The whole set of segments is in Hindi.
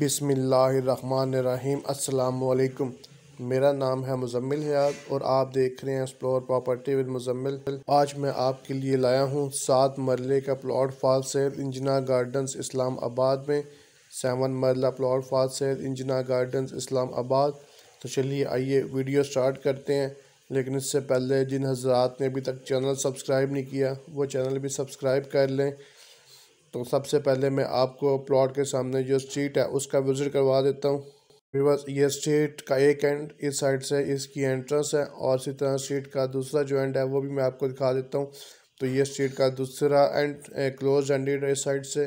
बिसमीम् अल्लाम मेरा नाम है मुजम्मिल हयात और आप देख रहे हैं एक्सप्लोर प्रॉपर्टी विद मुजम्मिल आज मैं आपके लिए लाया हूं सात मरले का प्लॉट फाल सैद इंजना गार्डन्स आबाद में सेवन मरला प्लॉट फाल सैद इंजना गार्डन्स आबाद तो चलिए आइए वीडियो स्टार्ट करते हैं लेकिन इससे पहले जिन हजरात ने अभी तक चैनल सब्सक्राइब नहीं किया वो चैनल भी सब्सक्राइब कर लें तो सबसे पहले मैं आपको प्लॉट के सामने जो स्ट्रीट है उसका विज़िट करवा देता हूँ बस ये स्ट्रीट का एक एंड इस साइड से इसकी एंट्रेंस है और इसी तरह स्ट्रीट का दूसरा जो एंड है वो भी मैं आपको दिखा देता हूँ तो ये स्ट्रीट का दूसरा एंड क्लोज एंडेड इस साइड से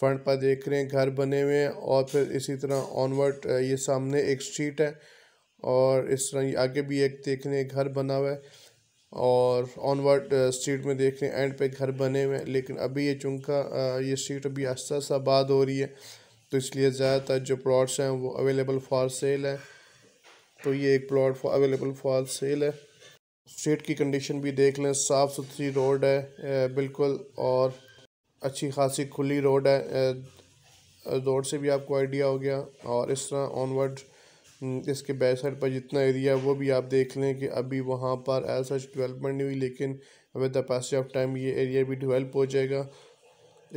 फ्रंट पर देख रहे हैं घर बने हुए हैं और फिर इसी तरह ऑनवर्ड ये सामने एक स्ट्रीट है और इस तरह आगे भी एक देखने घर बना हुआ है और ऑनवर्ड स्ट्रीट uh, में देख रहे हैं एंड पे घर बने हुए हैं लेकिन अभी ये चूँका uh, ये स्ट्रीट अभी आस्ता सा बाद हो रही है तो इसलिए ज़्यादातर जो प्लॉट्स हैं वो अवेलेबल फॉर सेल है तो ये एक प्लॉट अवेलेबल फॉर सेल है स्ट्रीट की कंडीशन भी देख लें साफ़ सुथरी रोड है uh, बिल्कुल और अच्छी खासी खुली रोड है रोड से भी आपको आइडिया हो गया और इस तरह ऑनवर्ड हम्म, इसके बैक साइड पर जितना एरिया है वो भी आप देख लें कि अभी वहाँ पर एज सच डेवलपमेंट नहीं हुई लेकिन with the passage of time ये एरिया भी डिवेल्प हो जाएगा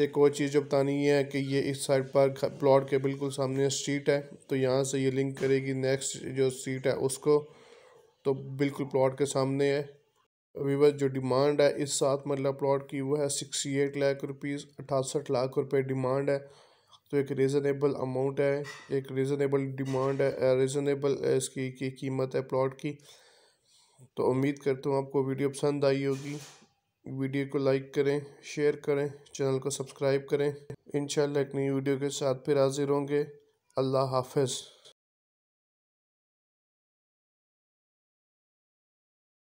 एक और चीज़ जो बतानी है कि ये इस साइड पर प्लॉट के बिल्कुल सामने स्ट्रीट है तो यहाँ से ये लिंक करेगी नेक्स्ट जो स्ट्रीट है उसको तो बिल्कुल प्लॉट के सामने है बस जो डिमांड है इस साथ मतलब प्लॉट की वो है सिक्सटी एट लाख रुपीज़ अठासठ लाख रुपए डिमांड है तो एक रीज़नेबल अमाउंट है एक रीज़नेबल डिमांड है रीज़नेबल uh, इसकी की कीमत है प्लॉट की तो उम्मीद करता हूँ आपको वीडियो पसंद आई होगी वीडियो को लाइक करें शेयर करें चैनल को सब्सक्राइब करें इन एक नई वीडियो के साथ फिर हाजिर होंगे अल्लाह हाफिज़